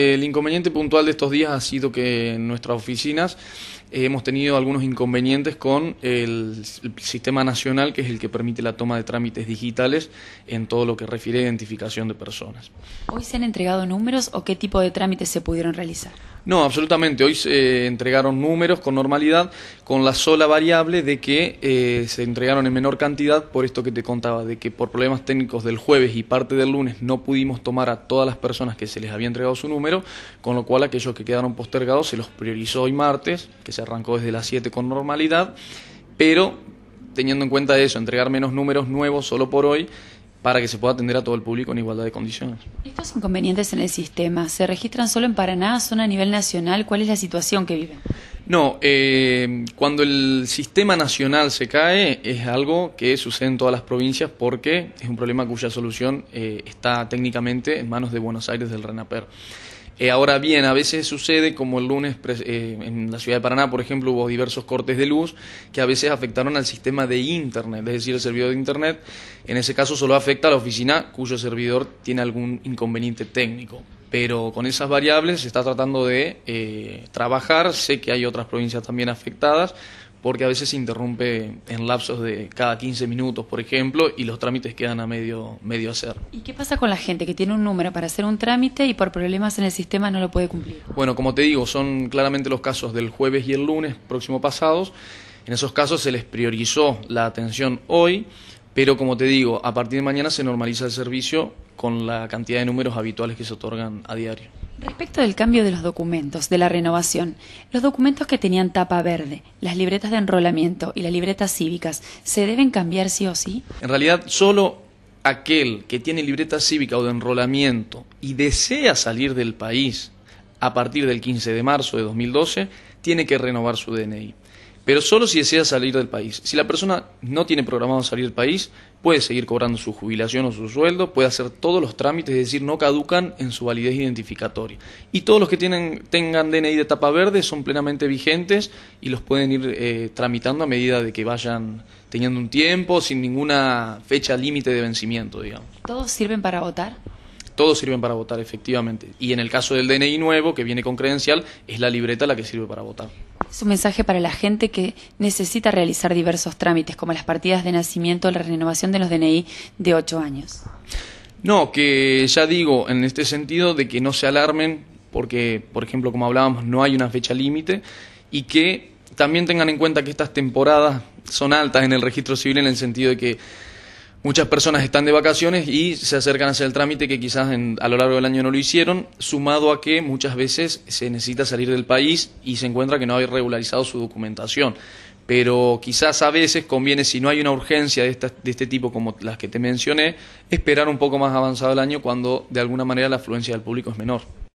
El inconveniente puntual de estos días ha sido que en nuestras oficinas eh, hemos tenido algunos inconvenientes con el, sistema nacional, que es el que permite la toma de trámites digitales en todo lo que refiere a identificación de personas. ¿Hoy se han entregado números o qué tipo de trámites se pudieron realizar? No, absolutamente. Hoy se eh, entregaron números con normalidad, con la sola variable de que eh, se entregaron en menor cantidad, por esto que te contaba, de que por problemas técnicos del jueves y parte del lunes no pudimos tomar a todas las personas que se les había entregado su número con lo cual aquellos que quedaron postergados se los priorizó hoy martes, que se arrancó desde las 7 con normalidad, pero teniendo en cuenta eso, entregar menos números nuevos solo por hoy para que se pueda atender a todo el público en igualdad de condiciones. Estos inconvenientes en el sistema, ¿se registran solo en Paraná, son a nivel nacional? ¿Cuál es la situación que viven? No, eh, cuando el sistema nacional se cae es algo que sucede en todas las provincias porque es un problema cuya solución eh, está técnicamente en manos de Buenos Aires del RENAPER. Eh, ahora bien, a veces sucede, como el lunes eh, en la ciudad de Paraná, por ejemplo, hubo diversos cortes de luz que a veces afectaron al sistema de Internet, es decir, el servidor de Internet. En ese caso solo afecta a la oficina cuyo servidor tiene algún inconveniente técnico. Pero con esas variables se está tratando de eh, trabajar. Sé que hay otras provincias también afectadas, porque a veces se interrumpe en lapsos de cada 15 minutos, por ejemplo, y los trámites quedan a medio, medio hacer. ¿Y qué pasa con la gente que tiene un número para hacer un trámite y por problemas en el sistema no lo puede cumplir? Bueno, como te digo, son claramente los casos del jueves y el lunes próximo pasados. En esos casos se les priorizó la atención hoy pero como te digo, a partir de mañana se normaliza el servicio con la cantidad de números habituales que se otorgan a diario. Respecto del cambio de los documentos, de la renovación, los documentos que tenían tapa verde, las libretas de enrolamiento y las libretas cívicas, ¿se deben cambiar sí o sí? En realidad, solo aquel que tiene libreta cívica o de enrolamiento y desea salir del país a partir del 15 de marzo de 2012, tiene que renovar su DNI pero solo si desea salir del país. Si la persona no tiene programado salir del país, puede seguir cobrando su jubilación o su sueldo, puede hacer todos los trámites, es decir, no caducan en su validez identificatoria. Y todos los que tienen, tengan DNI de tapa verde son plenamente vigentes y los pueden ir eh, tramitando a medida de que vayan teniendo un tiempo, sin ninguna fecha límite de vencimiento, digamos. ¿Todos sirven para votar? todos sirven para votar, efectivamente. Y en el caso del DNI nuevo, que viene con credencial, es la libreta la que sirve para votar. Es un mensaje para la gente que necesita realizar diversos trámites, como las partidas de nacimiento o la renovación de los DNI de 8 años. No, que ya digo, en este sentido, de que no se alarmen, porque, por ejemplo, como hablábamos, no hay una fecha límite, y que también tengan en cuenta que estas temporadas son altas en el registro civil en el sentido de que Muchas personas están de vacaciones y se acercan a hacer el trámite que quizás a lo largo del año no lo hicieron, sumado a que muchas veces se necesita salir del país y se encuentra que no hay regularizado su documentación. Pero quizás a veces conviene, si no hay una urgencia de, de este tipo como las que te mencioné, esperar un poco más avanzado el año cuando de alguna manera la afluencia del público es menor.